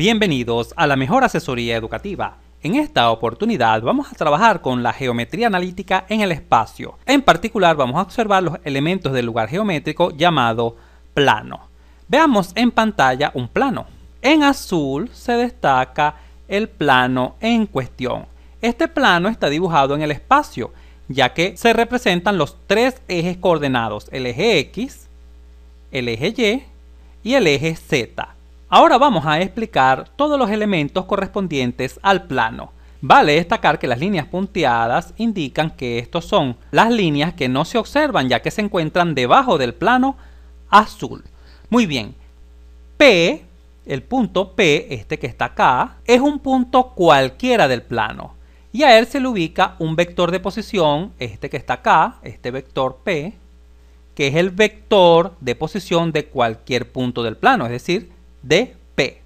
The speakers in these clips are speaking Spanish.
Bienvenidos a la mejor asesoría educativa. En esta oportunidad vamos a trabajar con la geometría analítica en el espacio. En particular vamos a observar los elementos del lugar geométrico llamado plano. Veamos en pantalla un plano. En azul se destaca el plano en cuestión. Este plano está dibujado en el espacio, ya que se representan los tres ejes coordenados, el eje X, el eje Y y el eje Z. Ahora vamos a explicar todos los elementos correspondientes al plano. Vale destacar que las líneas punteadas indican que estos son las líneas que no se observan ya que se encuentran debajo del plano azul. Muy bien, P, el punto P, este que está acá, es un punto cualquiera del plano y a él se le ubica un vector de posición, este que está acá, este vector P, que es el vector de posición de cualquier punto del plano, es decir, de P.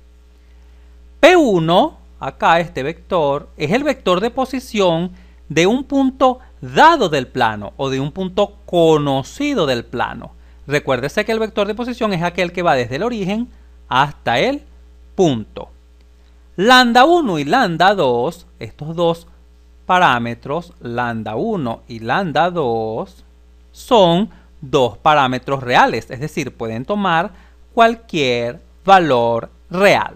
P1, acá este vector, es el vector de posición de un punto dado del plano o de un punto conocido del plano. Recuérdese que el vector de posición es aquel que va desde el origen hasta el punto. Lambda 1 y lambda 2, estos dos parámetros, lambda 1 y lambda 2, son dos parámetros reales, es decir, pueden tomar cualquier valor real.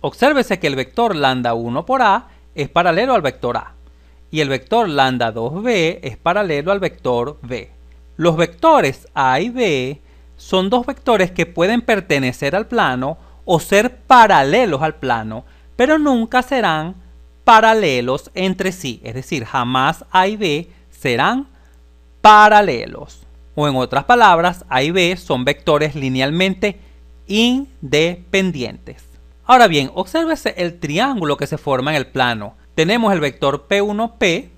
Obsérvese que el vector lambda 1 por A es paralelo al vector A y el vector lambda 2b es paralelo al vector b. Los vectores a y b son dos vectores que pueden pertenecer al plano o ser paralelos al plano, pero nunca serán paralelos entre sí, es decir, jamás a y b serán paralelos. O en otras palabras, a y b son vectores linealmente independientes. Ahora bien, observese el triángulo que se forma en el plano. Tenemos el vector P1P,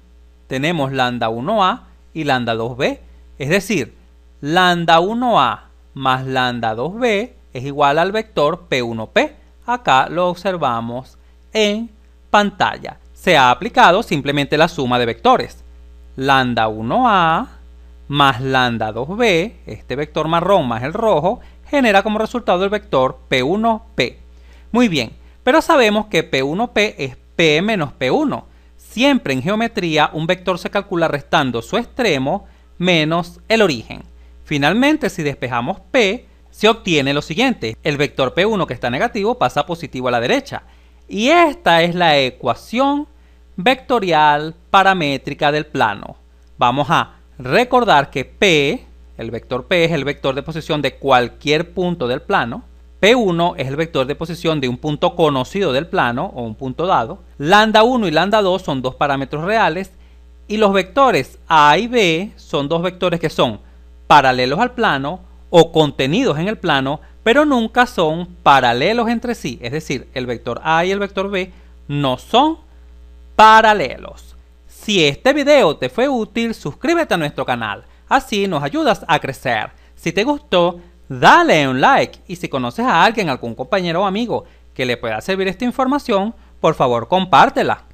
tenemos lambda 1A y lambda 2B. Es decir, lambda 1A más lambda 2B es igual al vector P1P. Acá lo observamos en pantalla. Se ha aplicado simplemente la suma de vectores. Lambda 1A más lambda 2B, este vector marrón más el rojo, genera como resultado el vector P1P. Muy bien, pero sabemos que P1P es P menos P1. Siempre en geometría un vector se calcula restando su extremo menos el origen. Finalmente, si despejamos P, se obtiene lo siguiente. El vector P1 que está negativo pasa positivo a la derecha. Y esta es la ecuación vectorial paramétrica del plano. Vamos a recordar que P el vector P es el vector de posición de cualquier punto del plano. P1 es el vector de posición de un punto conocido del plano o un punto dado. Lambda 1 y lambda 2 son dos parámetros reales. Y los vectores A y B son dos vectores que son paralelos al plano o contenidos en el plano, pero nunca son paralelos entre sí. Es decir, el vector A y el vector B no son paralelos. Si este video te fue útil, suscríbete a nuestro canal Así nos ayudas a crecer. Si te gustó, dale un like y si conoces a alguien, algún compañero o amigo que le pueda servir esta información, por favor compártela.